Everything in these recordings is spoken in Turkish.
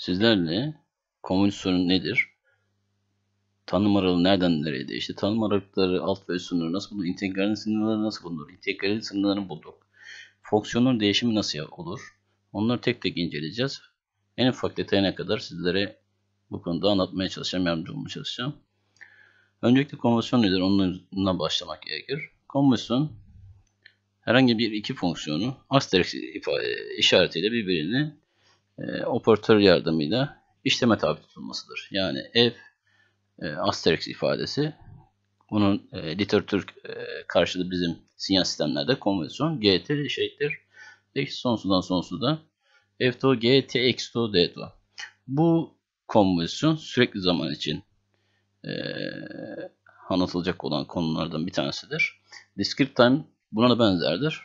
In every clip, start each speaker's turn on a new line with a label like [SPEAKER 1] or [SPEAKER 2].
[SPEAKER 1] sizlerle komünist sorun nedir? Tanım aralığı nereden nereye değişti? Tanım aralıkları alt ve üst sınırları nasıl bulunur? İntegralin sınırları nasıl bulunur? İntegralin sınırlarını bulduk. Fonksiyonun değişimi nasıl olur? Onları tek tek inceleyeceğiz. En ufak detayına kadar sizlere bu konuda anlatmaya çalışacağım, yardımcı olmaya çalışacağım. Öncelikle konvansiyon nedir? Onunla başlamak gerekir. Konvansiyon herhangi bir iki fonksiyonu asterisk ifade, işaretiyle birbirini e, operatör yardımıyla işleme tabi tutulmasıdır. Yani f e, asterisk ifadesi bunun e, literatür e, karşılığı bizim sinyal sistemlerde konvansiyon GT şeydir. Eksi sonsuzdan sonsuza f FTO GT x TO d to. Bu konvansiyon sürekli zaman için e, anlatılacak olan konulardan bir tanesidir. Discrete time buna da benzerdir.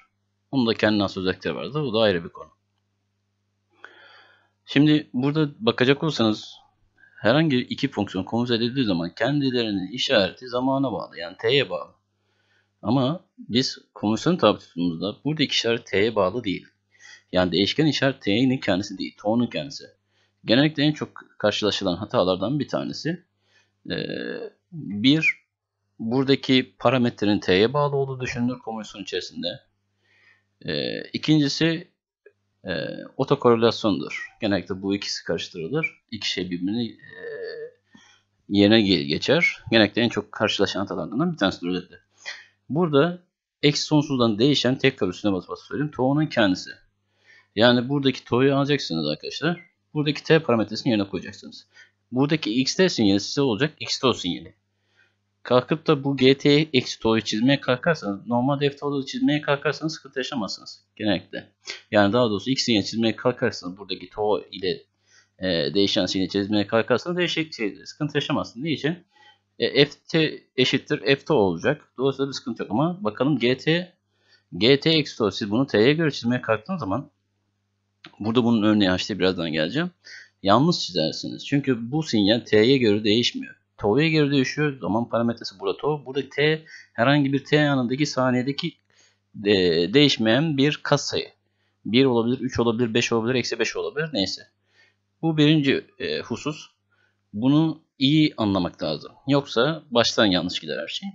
[SPEAKER 1] Onun da kendine has özellikleri vardır. Bu da ayrı bir konu. Şimdi burada bakacak olursanız herhangi iki fonksiyon konvert edildiği zaman kendilerinin işareti zamana bağlı. Yani t'ye bağlı. Ama biz konversiyon tabi buradaki işaret t'ye bağlı değil. Yani değişken işaret t'nin kendisi değil, to'nun kendisi. Genellikle en çok karşılaşılan hatalardan bir tanesi. bir, buradaki parametrenin t'ye bağlı olduğu düşünülür konversiyon içerisinde. İkincisi e, otokorelasyondur. Genellikle bu ikisi karıştırılır. İki şey birbirini e, yerine geçer. Genellikle en çok karşılaşan hatalarından bir tanesi özellikle. Burada eksi sonsuzdan değişen tekrar üstüne bas bas söyleyeyim. To'nun kendisi. Yani buradaki to'yu alacaksınız arkadaşlar. Buradaki t parametresini yerine koyacaksınız. Buradaki xt sinyali size olacak xt sinyali. Kalkıp da bu GT eksi çizmeye kalkarsanız, normal F çizmeye kalkarsanız sıkıntı yaşamazsınız genellikle. Yani daha doğrusu x yine çizmeye kalkarsanız buradaki to ile e, değişen sinir çizmeye kalkarsanız değişik şeydir. Sıkıntı yaşamazsın. Niçin? E, ft eşittir ft olacak. Dolayısıyla bir sıkıntı yok ama bakalım gt gt eksi tau siz bunu t'ye göre çizmeye kalktığınız zaman burada bunun örneği h'te birazdan geleceğim. Yalnız çizersiniz. Çünkü bu sinyal t'ye göre değişmiyor. Tau'ya geri dönüşüyor. Zaman parametresi burada tau. Burada t herhangi bir t anındaki saniyedeki e, değişmeyen bir kas sayı. 1 olabilir, 3 olabilir, 5 olabilir, eksi 5 olabilir. Neyse. Bu birinci e, husus. Bunu iyi anlamak lazım. Yoksa baştan yanlış gider her şey.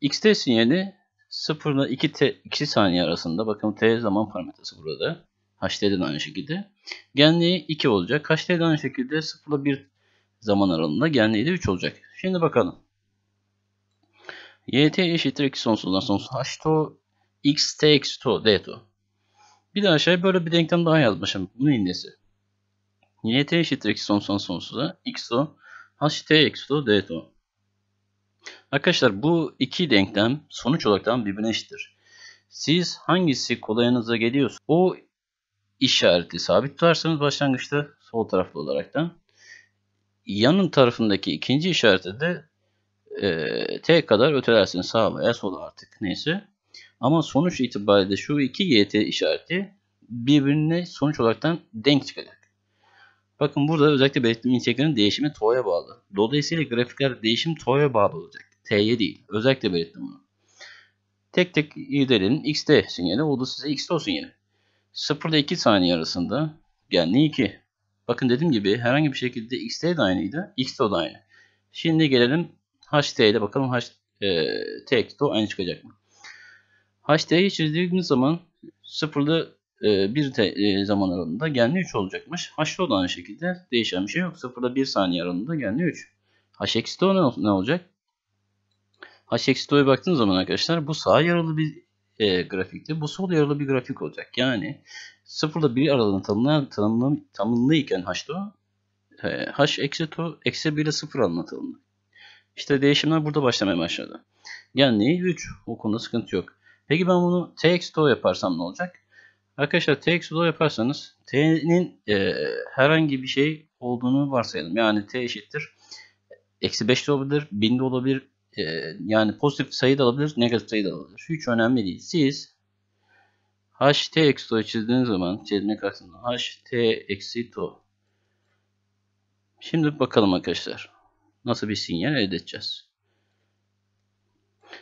[SPEAKER 1] Xt sinyali 0 ile 2, t, 2 saniye arasında. Bakın t zaman parametresi burada. HT'de de aynı şekilde. Genliği 2 olacak. HT'de aynı şekilde 0 ile 1 zaman aralığında genliği de 3 olacak. Şimdi bakalım. yt eşittir 2 sonsuzdan sonsuz h to x t x to d2. Bir de aşağıya böyle bir denklem daha yazmışım. Bunun indesi. yt eşittir 2 sonsuzdan sonsuza x2 h t x to d2. Arkadaşlar bu iki denklem sonuç olarak birbirine eşittir. Siz hangisi kolayınıza geliyorsa o işareti sabit tutarsanız başlangıçta sol taraflı olaraktan yanın tarafındaki ikinci işareti de e, t kadar ötelersin sağa veya sola artık neyse. Ama sonuç itibariyle şu iki yt işareti birbirine sonuç olaraktan denk çıkacak. Bakın burada özellikle belirttiğim integranın değişimi to'ya bağlı. Dolayısıyla grafikler değişim to'ya bağlı olacak. T'ye değil. Özellikle belirttim bunu. Tek tek irdelenin xt sinyali oldu size xto sinyali. 0 ile 2 saniye arasında yani 2 Bakın dediğim gibi herhangi bir şekilde xt de aynıydı. xt da aynı. Şimdi gelelim ile bakalım h e, t o aynı çıkacak mı? ht'yi çizdiğimiz zaman sıfırlı e, bir e, zaman aralığında genli 3 olacakmış. h da aynı şekilde değişen bir şey yok. Sıfırla 1 saniye aralığında genli 3. h o ne, ne olacak? h baktığınız zaman arkadaşlar bu sağ yaralı bir e, grafikte bu sol yaralı bir grafik olacak. Yani 0 ile 1 aralığında tanımlı, tanımlı iken h'da e, h eksi to eksi 1 ile 0 aralığında tanımlı. İşte değişimler burada başlamaya başladı. Yani neyi 3 o konuda sıkıntı yok. Peki ben bunu t eksi to yaparsam ne olacak? Arkadaşlar t eksi to yaparsanız t'nin e, herhangi bir şey olduğunu varsayalım. Yani t eşittir. Eksi 5 de olabilir, 1000 de olabilir. E, yani pozitif sayı da olabilir, negatif sayı da olabilir. Hiç önemli değil. Siz ht eksi to çizdiğiniz zaman çizmek aksında ht eksi to. Şimdi bakalım arkadaşlar. Nasıl bir sinyal elde edeceğiz.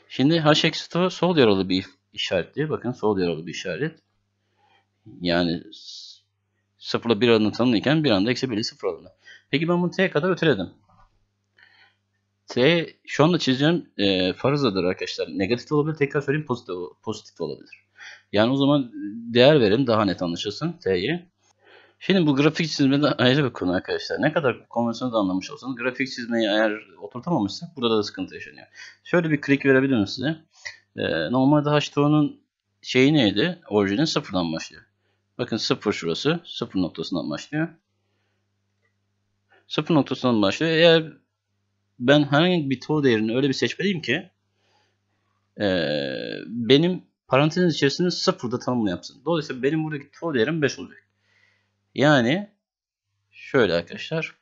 [SPEAKER 1] Şimdi h eksi to sol yaralı bir işaretli. Bakın sol yaralı bir işaret. Yani 0 ile 1 aralığında tanımlıyken bir anda eksi 1 ile 0 aralığında. Peki ben bunu t'ye kadar öteledim. T şu anda çizeceğim e, farazadır arkadaşlar. Negatif olabilir. Tekrar söyleyeyim pozitif, pozitif olabilir. Yani o zaman değer verin daha net anlaşılsın T'yi. Şimdi bu grafik çizme de ayrı bir konu arkadaşlar. Ne kadar da anlamış olsanız grafik çizmeyi eğer oturtamamışsak burada da sıkıntı yaşanıyor. Şöyle bir klik verebilirim size. Ee, normalde H2O'nun şeyi neydi? Orijinin sıfırdan başlıyor. Bakın sıfır şurası. Sıfır noktasından başlıyor. Sıfır noktasından başlıyor. Eğer ben herhangi bir to değerini öyle bir seçmeliyim ki ee, benim parantez içerisinde sıfırda tanımlı yapsın. Dolayısıyla benim buradaki to değerim 5 olacak. Yani şöyle arkadaşlar.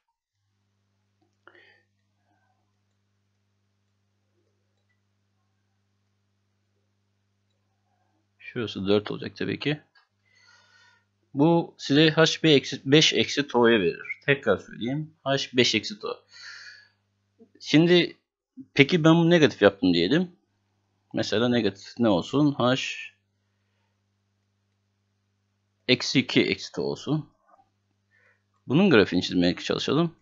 [SPEAKER 1] Şurası 4 olacak tabii ki. Bu size h5 eksi to'ya verir. Tekrar söyleyeyim. h5 eksi to. Şimdi peki ben bunu negatif yaptım diyelim. Mesela negatif ne olsun? H eksi 2 eksi olsun. Bunun grafiğini çizmeye çalışalım.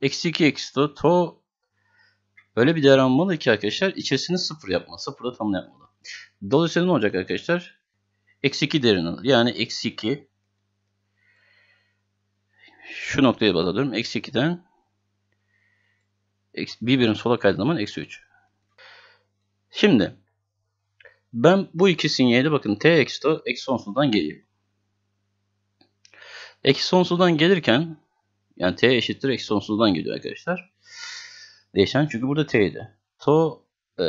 [SPEAKER 1] Eksi 2 eksi to, to öyle bir değer almalı ki arkadaşlar içerisini sıfır yapmalı. Sıfırda tam yapmalı. Dolayısıyla ne olacak arkadaşlar? Eksi 2 değerini alır. Yani eksi 2 şu noktaya basalıyorum. Eksi 2'den bir birim sola kaydığı zaman eksi 3. Şimdi ben bu iki sinyali bakın t eksi to eksi sonsuzdan geliyor. Eksi sonsuzdan gelirken yani t eşittir eksi sonsuzdan geliyor arkadaşlar. Değişen çünkü burada t'ydi. To e,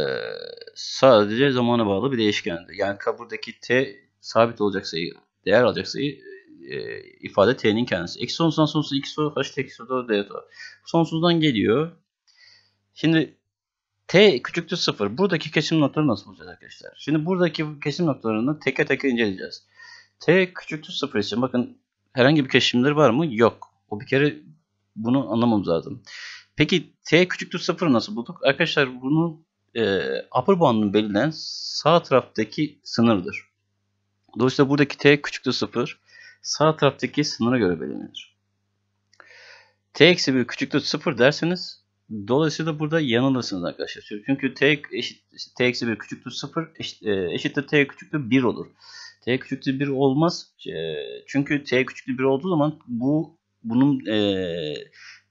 [SPEAKER 1] sadece zamana bağlı bir değişkendi. Yani buradaki t sabit olacak sayı, değer alacak sayı e, ifade t'nin kendisi. Eksi sonsuzdan sonsuz x o h eksi o d Sonsuzdan geliyor. Şimdi t küçüktür 0. Buradaki kesim noktaları nasıl bulacağız arkadaşlar? Şimdi buradaki kesim noktalarını teke teke inceleyeceğiz. t küçüktür 0 için bakın herhangi bir kesimleri var mı? Yok. O bir kere bunu anlamamız lazım. Peki t küçüktür 0 nasıl bulduk? Arkadaşlar bunu e, upper bound'un belirlenen sağ taraftaki sınırdır. Dolayısıyla buradaki t küçüktür 0 sağ taraftaki sınıra göre belirlenir. t eksi 1 küçüktür 0 derseniz Dolayısıyla burada yanılırsınız arkadaşlar. Çünkü t eşit t eksi 1 küçüktür 0 e, eşittir t küçüktür 1 olur. t küçüktür 1 olmaz. E, çünkü t küçüktür 1 olduğu zaman bu bunun e,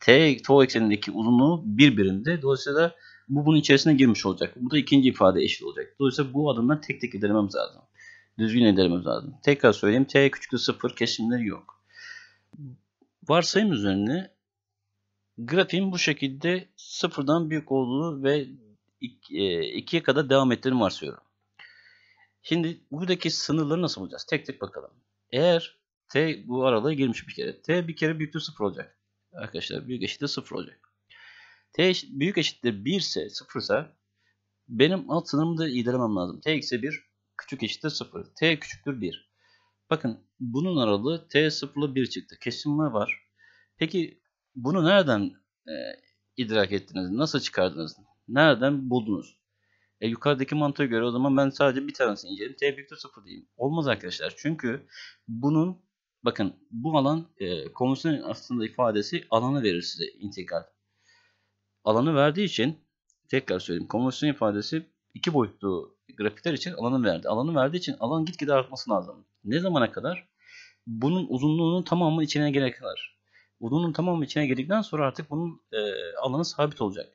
[SPEAKER 1] t tau eksenindeki uzunluğu 1 birimde. Dolayısıyla bu bunun içerisine girmiş olacak. Bu da ikinci ifade eşit olacak. Dolayısıyla bu adımları tek tek ilerlememiz lazım. Düzgün ilerlememiz lazım. Tekrar söyleyeyim. t küçüktür 0 kesimleri yok. Varsayım üzerine Grafiğin bu şekilde sıfırdan büyük olduğu ve e, ikiye kadar devam ettiğini varsayıyorum. Şimdi buradaki sınırları nasıl bulacağız? Tek tek bakalım. Eğer t bu aralığa girmiş bir kere. t bir kere büyüktür 0 olacak. Arkadaşlar büyük eşittir 0 olacak. t büyük eşittir 1 ise 0 ise benim alt sınırımı da idalemem lazım. t eksi 1 küçük eşittir 0. t küçüktür 1. Bakın bunun aralığı t 0 ile 1 çıktı. Kesinme var. Peki bunu nereden e, idrak ettiniz? Nasıl çıkardınız? Nereden buldunuz? E, yukarıdaki mantığa göre o zaman ben sadece bir tanesini inceledim. T büyüktür 0 diyeyim. Olmaz arkadaşlar. Çünkü bunun bakın bu alan e, komisyon aslında ifadesi alanı verir size integral. Alanı verdiği için tekrar söyleyeyim. Konvansiyon ifadesi iki boyutlu grafikler için alanı verdi. Alanı verdiği için alan gitgide artması lazım. Ne zamana kadar? Bunun uzunluğunun tamamı içine gerek kadar. Udunun tamamı içine girdikten sonra artık bunun e, alanı sabit olacak.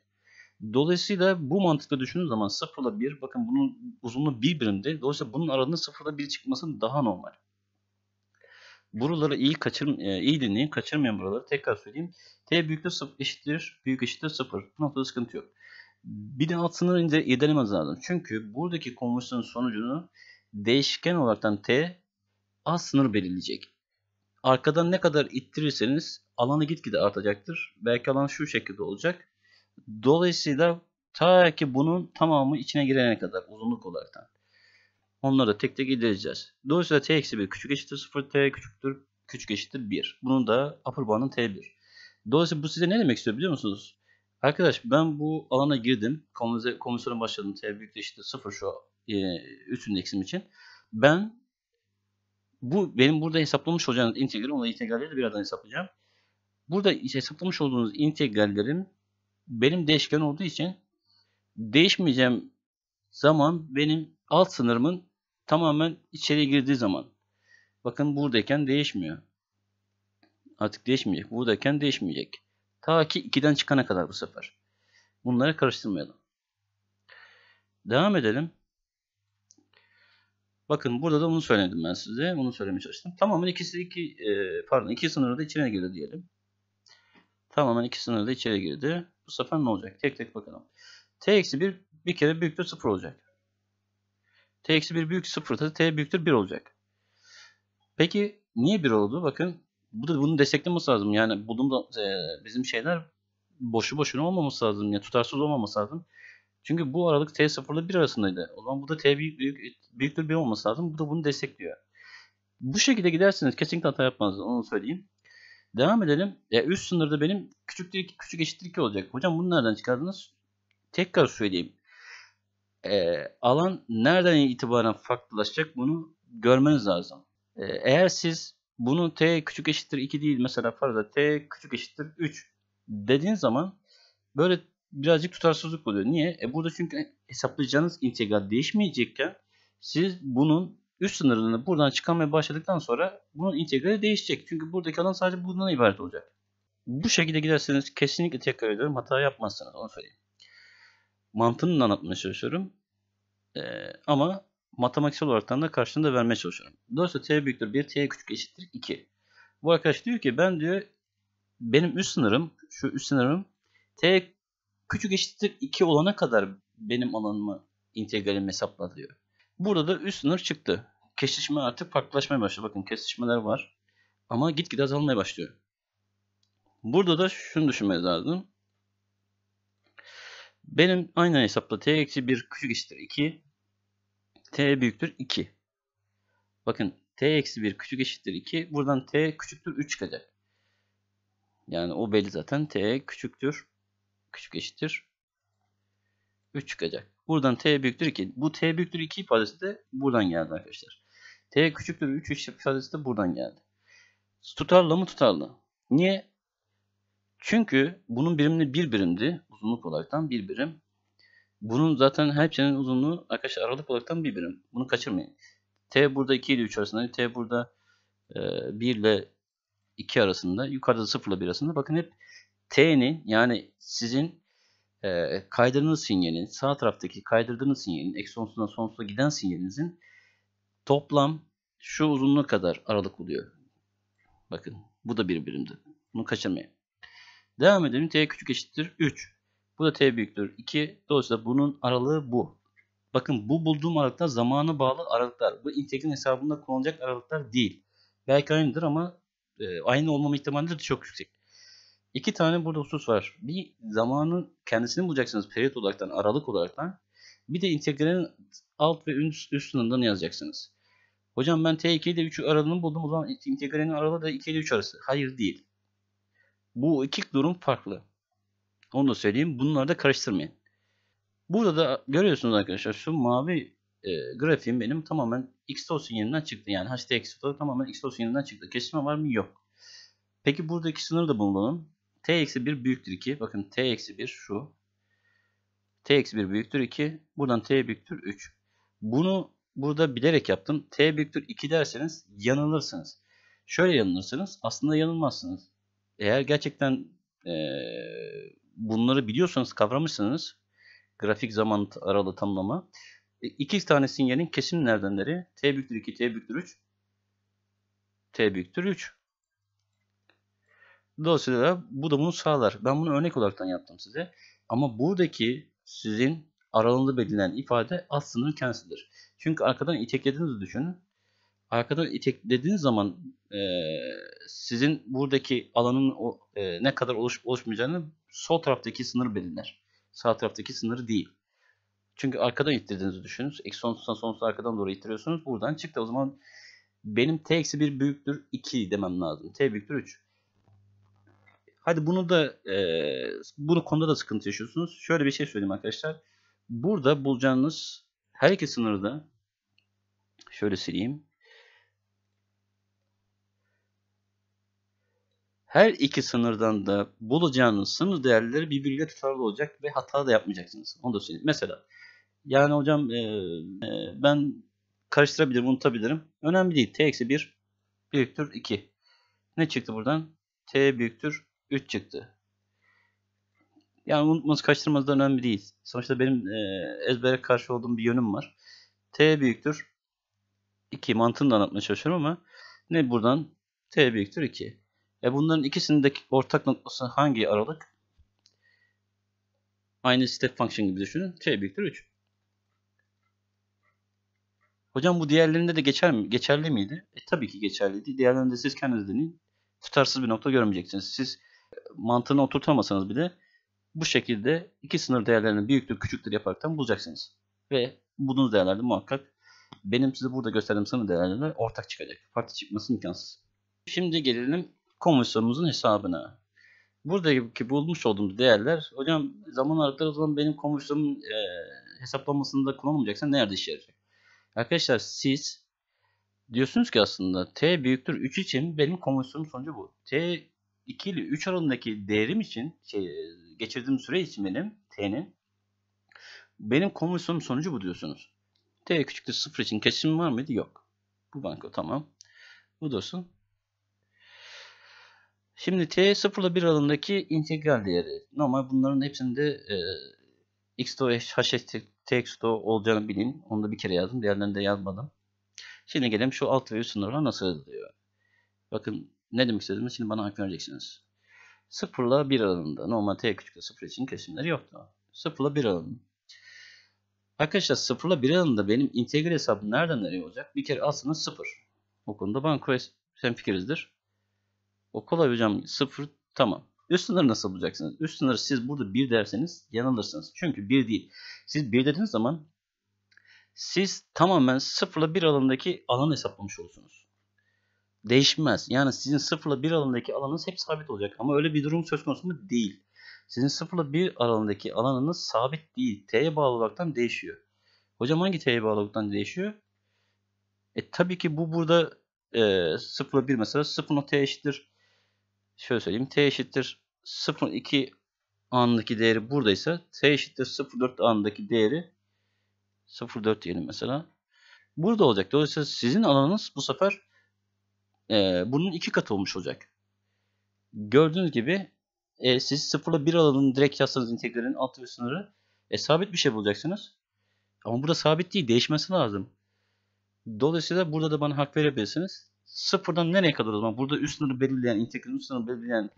[SPEAKER 1] Dolayısıyla bu mantıkla düşündüğün zaman 0 ile 1 bakın bunun uzunluğu 1 birimdi. Dolayısıyla bunun aralığında 0 ile 1 çıkması daha normal. Buraları iyi kaçır e, iyi dinleyin. Kaçırmayın buraları. Tekrar söyleyeyim. T büyüklüğü 0 eşittir. Büyük eşittir 0. Bu noktada sıkıntı yok. Bir de alt sınırı incelemez lazım. Çünkü buradaki konversiyonun sonucunu değişken olaraktan T alt sınır belirleyecek. Arkadan ne kadar ittirirseniz alanı gitgide artacaktır. Belki alan şu şekilde olacak. Dolayısıyla ta ki bunun tamamı içine girene kadar uzunluk olarak. Onları da tek tek ilerleyeceğiz. Dolayısıyla t-1 eksi küçük eşittir 0, t küçüktür, küçük eşittir 1. Bunun da upper bound'ın t1. Dolayısıyla bu size ne demek istiyor biliyor musunuz? Arkadaş ben bu alana girdim. Komisyona başladım. T büyük eşittir 0 şu e, üst indeksim için. Ben bu benim burada hesaplamış olacağınız integrali ona integralleri de birazdan hesaplayacağım. Burada hesaplamış olduğunuz integrallerin benim değişken olduğu için değişmeyeceğim zaman benim alt sınırımın tamamen içeri girdiği zaman. Bakın buradayken değişmiyor. Artık değişmeyecek. Buradayken değişmeyecek. Ta ki 2'den çıkana kadar bu sefer. Bunları karıştırmayalım. Devam edelim. Bakın burada da bunu söyledim ben size. Bunu söylemeye çalıştım. Tamamen ikisi iki, e, pardon iki sınırı da içine girdi diyelim. Tamamen iki sınır da içeri girdi. Bu sefer ne olacak? Tek tek bakalım. T-1 bir kere büyüktür 0 olacak. T-1 büyük 0 T büyüktür 1 olacak. Peki niye 1 oldu? Bakın bu da bunu desteklemesi lazım. Yani bulduğumda e, bizim şeyler boşu boşuna olmaması lazım. Ya yani tutarsız olmaması lazım. Çünkü bu aralık T0 ile 1 arasındaydı. O zaman bu da T büyük, büyük, büyüktür 1 olması lazım. Bu da bunu destekliyor. Bu şekilde giderseniz kesinlikle hata yapmazsınız. Onu söyleyeyim. Devam edelim. E, üst sınırda benim küçük, küçük eşittir 2 olacak. Hocam bunu nereden çıkardınız? Tekrar söyleyeyim. E, alan nereden itibaren farklılaşacak bunu görmeniz lazım. E, eğer siz bunu t küçük eşittir 2 değil mesela farza t küçük eşittir 3 dediğin zaman böyle birazcık tutarsızlık oluyor. Niye? E burada çünkü hesaplayacağınız integral değişmeyecekken siz bunun üst sınırını buradan çıkarmaya başladıktan sonra bunun integrali değişecek. Çünkü buradaki alan sadece bundan ibaret olacak. Bu şekilde giderseniz kesinlikle tekrar ediyorum hata yapmazsınız onu söyleyeyim. Mantığını anlatmaya çalışıyorum. Ee, ama matematiksel olarak da karşılığını da vermeye çalışıyorum. Dolayısıyla t büyüktür 1, t küçük eşittir 2. Bu arkadaş diyor ki ben diyor benim üst sınırım şu üst sınırım t küçük eşittir 2 olana kadar benim alanımı integralimi hesapla diyor. Burada da üst sınır çıktı kesişme artık farklılaşmaya başlıyor. Bakın kesişmeler var ama gitgide azalmaya başlıyor. Burada da şunu düşünmeniz lazım. Benim aynı hesapla t eksi 1 küçük eşittir 2. t büyüktür 2. Bakın t eksi 1 küçük eşittir 2. Buradan t küçüktür 3 çıkacak. Yani o belli zaten. t küçüktür. Küçük eşittir. 3 çıkacak. Buradan t büyüktür 2. Bu t büyüktür 2 ifadesi de buradan geldi arkadaşlar t küçüktür 3 üç ifadesi de buradan geldi. Tutarlı mı tutarlı? Niye? Çünkü bunun birimini bir birimdi. Uzunluk olaraktan bir birim. Bunun zaten her şeyin uzunluğu arkadaşlar aralık olaraktan bir birim. Bunu kaçırmayın. T burada 2 ile 3 arasında. T burada e, 1 ile 2 arasında. Yukarıda 0 ile 1 arasında. Bakın hep T'nin yani sizin e, kaydırdığınız sinyalin sağ taraftaki kaydırdığınız sinyalin eksi sonsuzdan sonsuza giden sinyalinizin Toplam şu uzunluğa kadar aralık oluyor. Bakın bu da bir birimdi. Bunu kaçırmayın. Devam edelim. T küçük eşittir 3. Bu da T büyüktür 2. Dolayısıyla bunun aralığı bu. Bakın bu bulduğum aralıklar zamana bağlı aralıklar. Bu integralin hesabında kullanılacak aralıklar değil. Belki aynıdır ama e, aynı olmama ihtimali de çok yüksek. İki tane burada husus var. Bir zamanın kendisini bulacaksınız periyot olaraktan, aralık olaraktan. Bir de integralin alt ve üst, üst ne yazacaksınız. Hocam ben T2 ile 3 aralığını buldum. O zaman integralin aralığı da 2 ile 3 arası. Hayır değil. Bu iki durum farklı. Onu da söyleyeyim. Bunları da karıştırmayın. Burada da görüyorsunuz arkadaşlar şu mavi e, grafiğim benim tamamen Xtosin yerinden çıktı. Yani hashtag Xtosin tamamen Xtosin yerinden çıktı. Kesime var mı? Yok. Peki buradaki sınırı da bulalım. T-1 eksi büyüktür 2. Bakın T-1 eksi şu t eksi 1 büyüktür 2. Buradan t büyüktür 3. Bunu burada bilerek yaptım. t büyüktür 2 derseniz yanılırsınız. Şöyle yanılırsınız. Aslında yanılmazsınız. Eğer gerçekten e, bunları biliyorsanız kavramışsınız. Grafik zaman aralığı tamlama. E, iki tane sinyalin kesim neredenleri? t büyüktür 2, t büyüktür 3. t büyüktür 3. Dolayısıyla bu da bunu sağlar. Ben bunu örnek olarak yaptım size. Ama buradaki sizin aralığında belirlenen ifade alt sınırın kendisidir. Çünkü arkadan iteklediğinizi düşünün. Arkadan iteklediğiniz zaman e, sizin buradaki alanın o, e, ne kadar oluş, oluşmayacağını sol taraftaki sınır belirler. Sağ taraftaki sınır değil. Çünkü arkadan ittirdiğinizi düşünün. Eksi sonsuzdan sonsuza arkadan doğru ittiriyorsunuz. Buradan çıktı. O zaman benim t eksi 1 büyüktür 2 demem lazım. t büyüktür 3. Hadi bunu da e, bunu konuda da sıkıntı yaşıyorsunuz. Şöyle bir şey söyleyeyim arkadaşlar. Burada bulacağınız her iki sınırda şöyle sileyim. Her iki sınırdan da bulacağınız sınır değerleri birbiriyle tutarlı olacak ve hata da yapmayacaksınız. Onu da söyleyeyim. Mesela yani hocam e, e, ben karıştırabilirim, unutabilirim. Önemli değil. T-1 eksi büyüktür 2. Ne çıktı buradan? T büyüktür 3 çıktı. Yani unutmamız, kaçırmanız önemli değil. Sonuçta benim e, ezbere karşı olduğum bir yönüm var. T büyüktür 2 mantığını da anlatmaya çalışıyorum ama ne buradan T büyüktür 2. E bunların ikisindeki ortak noktası hangi aralık? Aynı step function gibi düşünün. T büyüktür 3. Hocam bu diğerlerinde de geçer mi? geçerli miydi? E tabii ki geçerliydi. Diğerlerinde siz kendiniz deneyin. Tutarsız bir nokta görmeyeceksiniz. Siz mantığını oturtamasanız bile bu şekilde iki sınır değerlerinin büyüktür küçüktür yaparaktan bulacaksınız. Ve bulduğunuz değerlerde muhakkak benim size burada gösterdiğim sınır değerlerine ortak çıkacak. Farklı çıkması imkansız. Şimdi gelelim komisyonumuzun hesabına. Buradaki bulmuş olduğumuz değerler hocam zaman aralıkları o zaman benim komisyonumun e, hesaplanmasında kullanılmayacaksa nerede işe yarayacak? Arkadaşlar siz diyorsunuz ki aslında T büyüktür 3 için benim komisyonum sonucu bu. T 2 ile 3 aralığındaki değerim için şey, e, geçirdiğim süre için benim t'nin benim konversiyonum sonucu bu diyorsunuz. t küçüktür 0 için kesim var mıydı? Yok. Bu banko tamam. Bu dursun. Şimdi t 0 ile 1 aralığındaki integral değeri. Normal bunların hepsinde e, x to h t x to olacağını bilin. Onu da bir kere yazdım. Diğerlerini de yazmadım. Şimdi gelelim şu alt ve üst sınırlar nasıl yazılıyor. Bakın ne demek istediğimi şimdi bana hak vereceksiniz. 0 ile 1 aralığında normal t küçük 0 için kesimleri yoktu. 0 ile 1 aralığında. Arkadaşlar 0 ile 1 aralığında benim integral hesabım nereden nereye olacak? Bir kere aslında 0. O konuda sen fikirizdir. O kolay hocam 0 tamam. Üst sınırı nasıl bulacaksınız? Üst sınırı siz burada 1 derseniz yanılırsınız. Çünkü 1 değil. Siz 1 dediğiniz zaman siz tamamen 0 ile 1 alanındaki alan hesaplamış olursunuz değişmez. Yani sizin 0 ile 1 alanındaki alanınız hep sabit olacak. Ama öyle bir durum söz konusu mu? Değil. Sizin 0 ile 1 alanındaki alanınız sabit değil. T'ye bağlı olaraktan değişiyor. Hocam hangi T'ye bağlı olaraktan değişiyor? E tabii ki bu burada e, 0 ile 1 mesela 0 T eşittir. Şöyle söyleyeyim. T eşittir 0.2 anındaki değeri buradaysa T eşittir 0.4 anındaki değeri 0.4 diyelim mesela. Burada olacak. Dolayısıyla sizin alanınız bu sefer e, bunun iki katı olmuş olacak. Gördüğünüz gibi e, siz sıfırla bir alanın direkt yazsanız integralin altı ve sınırı e, sabit bir şey bulacaksınız. Ama burada sabit değil değişmesi lazım. Dolayısıyla burada da bana hak verebilirsiniz. Sıfırdan nereye kadar o zaman? Burada üst sınırı belirleyen, integralin üst sınırı belirleyen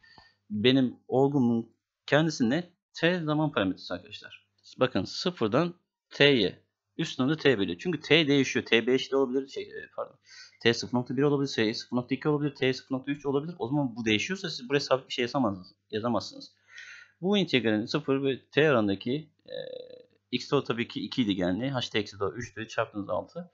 [SPEAKER 1] benim olgumun kendisi ne? t zaman parametresi arkadaşlar. Bakın sıfırdan t'ye Üst sınırda t bölü. Çünkü t değişiyor. t 5 de olabilir. Şey, e, pardon. t 0.1 şey olabilir. t 0.2 olabilir. t 0.3 olabilir. O zaman bu değişiyorsa siz buraya sabit bir şey yazamazsınız. yazamazsınız. Bu integralin 0 ve t arasındaki e, x to tabii ki 2 idi yani h t eksi 3'tü. Çarptınız 6.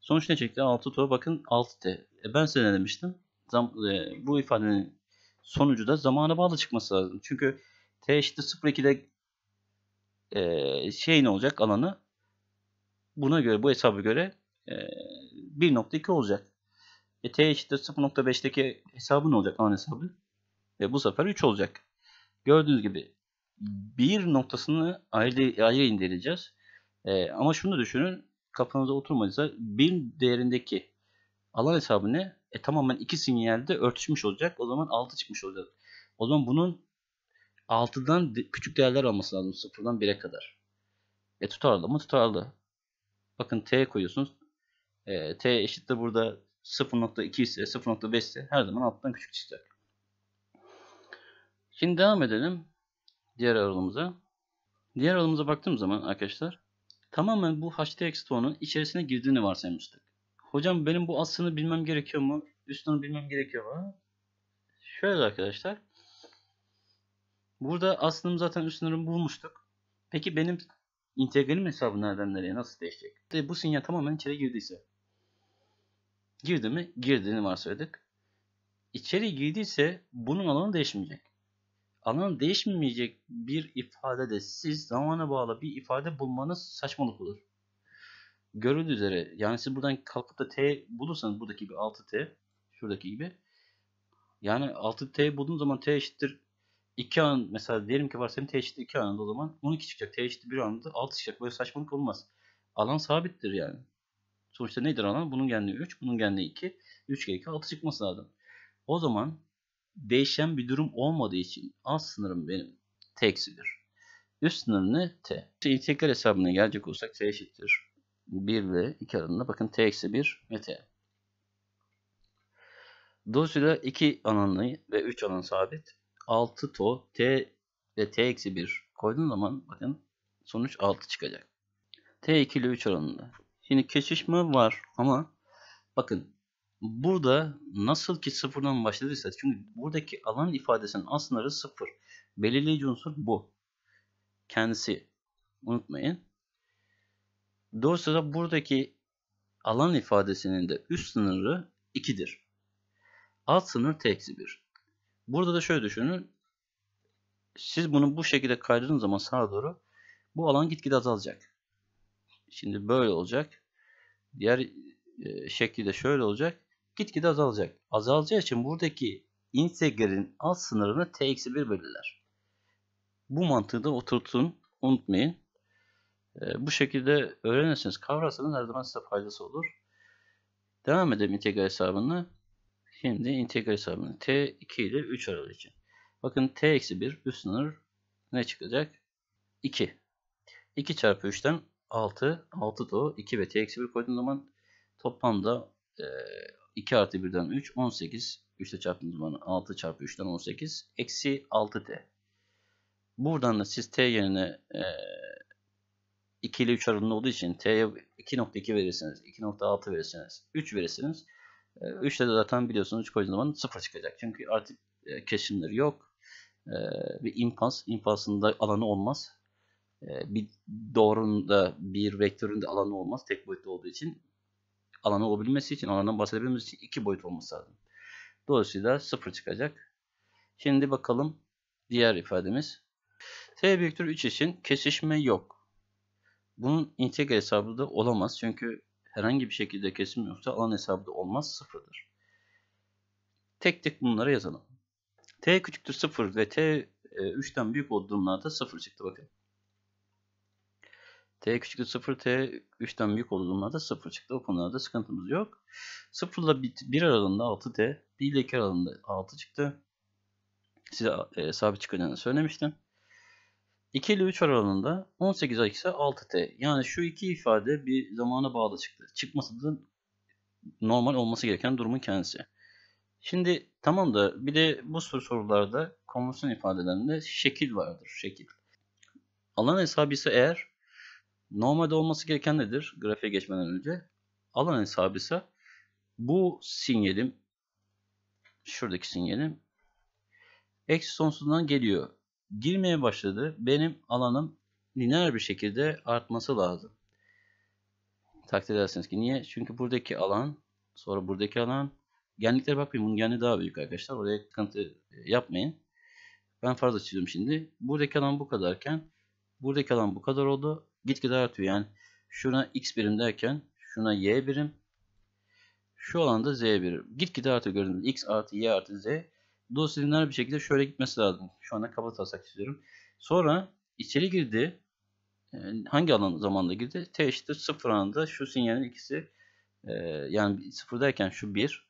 [SPEAKER 1] Sonuç ne çekti? 6 to. Bakın 6 t. E, ben size ne demiştim? Zam, e, bu ifadenin sonucu da zamana bağlı çıkması lazım. Çünkü t eşittir 0.2'de e, şey ne olacak alanı buna göre bu hesaba göre e, 1.2 olacak. E, t eşittir 0.5'teki hesabı ne olacak? An hesabı. Ve bu sefer 3 olacak. Gördüğünüz gibi bir noktasını ayrı, ayrı indireceğiz. E, ama şunu da düşünün. Kafanıza oturmadıysa bir değerindeki alan hesabı ne? E, tamamen iki sinyalde örtüşmüş olacak. O zaman 6 çıkmış olacak. O zaman bunun 6'dan küçük değerler alması lazım. 0'dan 1'e kadar. E tutarlı mı? Tutarlı. Bakın t koyuyorsunuz. E, t eşittir burada 0.2 ise 0.5 ise her zaman alttan küçük çıkacak. Şimdi devam edelim diğer aralığımıza. Diğer aralığımıza baktığım zaman arkadaşlar tamamen bu HTX toğunun içerisine girdiğini varsaymıştık. Hocam benim bu aslını bilmem gerekiyor mu? Üstünü bilmem gerekiyor mu? Şöyle arkadaşlar. Burada aslını zaten üst sınırımı bulmuştuk. Peki benim integralin hesabı nereden nereye nasıl değişecek? İşte bu sinyal tamamen içeri girdiyse. Girdi mi? Girdiğini varsaydık. İçeri girdiyse bunun alanı değişmeyecek. Alanı değişmeyecek bir ifade de siz zamana bağlı bir ifade bulmanız saçmalık olur. Görüldüğü üzere yani siz buradan kalkıp da t bulursanız buradaki gibi 6t şuradaki gibi yani 6t bulduğunuz zaman t eşittir 2 an mesela diyelim ki var t eşittir 2 anında o zaman 12 çıkacak. T eşittir 1 anında 6 çıkacak. Böyle saçmalık olmaz. Alan sabittir yani. Sonuçta nedir alan? Bunun genliği 3, bunun genliği 2. 3 kere 2 6 çıkması lazım. O zaman değişen bir durum olmadığı için alt sınırım benim t eksidir. Üst sınırım ne? t. İşte integral hesabına gelecek olsak t eşittir. 1 ile 2 aralığında bakın t eksi 1 ve t. Dolayısıyla 2 alanı ve 3 alan sabit. 6 to t ve t eksi 1 koyduğun zaman bakın sonuç 6 çıkacak. T2 ile 3 oranında. Şimdi kesişme var ama bakın burada nasıl ki sıfırdan başladıysa çünkü buradaki alan ifadesinin aslında sıfır. Belirleyici unsur bu. Kendisi. Unutmayın. Dolayısıyla buradaki alan ifadesinin de üst sınırı 2'dir. Alt sınır t-1. Burada da şöyle düşünün. Siz bunu bu şekilde kaydırdığınız zaman sağa doğru bu alan gitgide azalacak. Şimdi böyle olacak. Diğer e, şekli de şöyle olacak. Gitgide azalacak. Azalacağı için buradaki integralin alt sınırını t-1 belirler. Bu mantığı da oturtun. Unutmayın. E, bu şekilde öğrenirsiniz. Kavrarsanız her zaman size faydası olur. Devam edelim integral hesabını. Şimdi integral hesabını t2 ile 3 aralığı için. Bakın t-1 eksi üst sınır ne çıkacak? 2. 2 çarpı 3'ten 6. 6 da 2 ve t-1 eksi koyduğum zaman toplamda e, 2 artı 1'den 3. 18. 3 ile çarptığım zaman 6 çarpı 3'ten 18. Eksi 6t. Buradan da siz t yerine e, 2 ile 3 aralığında olduğu için t'ye 2.2 verirseniz, 2.6 verirseniz, 3 verirseniz 3'te ee, de zaten biliyorsunuz 3 koyduğunuz zaman 0 çıkacak. Çünkü artık e, kesimleri yok. Ee, ve impas, impasında alanı olmaz. Ee, bir doğrunun da bir vektörün de alanı olmaz. Tek boyutlu olduğu için alanı olabilmesi için, alandan bahsedebilmemiz için iki boyut olması lazım. Dolayısıyla 0 çıkacak. Şimdi bakalım diğer ifademiz. S büyüktür 3 için kesişme yok. Bunun integral hesabı da olamaz. Çünkü herhangi bir şekilde kesim yoksa alan hesabı da olmaz sıfırdır. Tek tek bunları yazalım. T küçüktür sıfır ve T e, 3'ten büyük olduğu durumlarda sıfır çıktı bakın. T küçüktür sıfır, T 3'ten büyük olduğu durumlarda sıfır çıktı. O konularda sıkıntımız yok. Sıfırla bir 1 aralığında 6T, 1 ile 2 aralığında 6 çıktı. Size e, sabit çıkacağını söylemiştim. 2 ile 3 aralığında 18 ay ise 6t. Yani şu iki ifade bir zamana bağlı çıktı. Çıkması da normal olması gereken durumun kendisi. Şimdi tamam da bir de bu tür sorularda konvansiyon ifadelerinde şekil vardır. Şekil. Alan hesabı ise eğer normalde olması gereken nedir? Grafiğe geçmeden önce. Alan hesabı ise bu sinyalim şuradaki sinyalim eksi sonsuzdan geliyor girmeye başladı. Benim alanım lineer bir şekilde artması lazım. Takdir edersiniz ki niye? Çünkü buradaki alan sonra buradaki alan genliklere bakmayın. Bunun genli daha büyük arkadaşlar. Oraya kanıtı e, yapmayın. Ben fazla çiziyorum şimdi. Buradaki alan bu kadarken buradaki alan bu kadar oldu. Gitgide artıyor. Yani şuna x birim derken şuna y birim şu alanda z birim. Gitgide artıyor gördüğünüz x artı y artı z dosilinler bir şekilde şöyle gitmesi lazım. Şu anda kapatarsak istiyorum. Sonra içeri girdi. Ee, hangi alan zamanda girdi? T eşittir 0 anında şu sinyalin ikisi e, yani 0 derken şu 1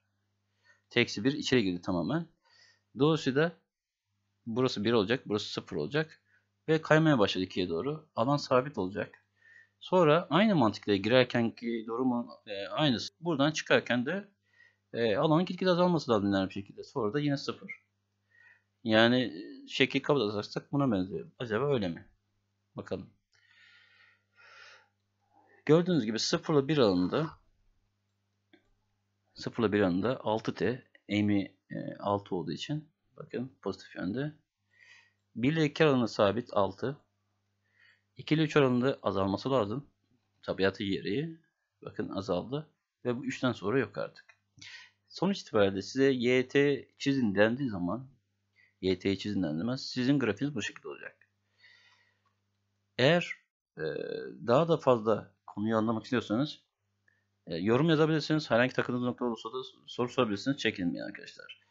[SPEAKER 1] teksi eksi 1 içeri girdi tamamen. Dolayısıyla burası 1 olacak. Burası 0 olacak. Ve kaymaya başladı 2'ye doğru. Alan sabit olacak. Sonra aynı mantıkla girerkenki durumun e, aynısı. Buradan çıkarken de e, alanın gitgide azalması lazım bir şekilde. Sonra da yine sıfır. Yani e, şekil kabul edersek buna benziyor. Acaba öyle mi? Bakalım. Gördüğünüz gibi sıfırla bir 1 alanında 0 ile 1 alanında 6T emi 6 e, olduğu için bakın pozitif yönde 1 ile 2 alanında sabit 6 2 ile 3 alanında azalması lazım. Tabiatı yeri. bakın azaldı ve bu 3'ten sonra yok artık. Sonuç itibariyle size YT çizin dendiği zaman YT'yi çizin dendiği sizin grafiğiniz bu şekilde olacak. Eğer e, daha da fazla konuyu anlamak istiyorsanız e, yorum yazabilirsiniz. Herhangi takıldığınız nokta olursa da soru sorabilirsiniz. Çekinmeyin arkadaşlar.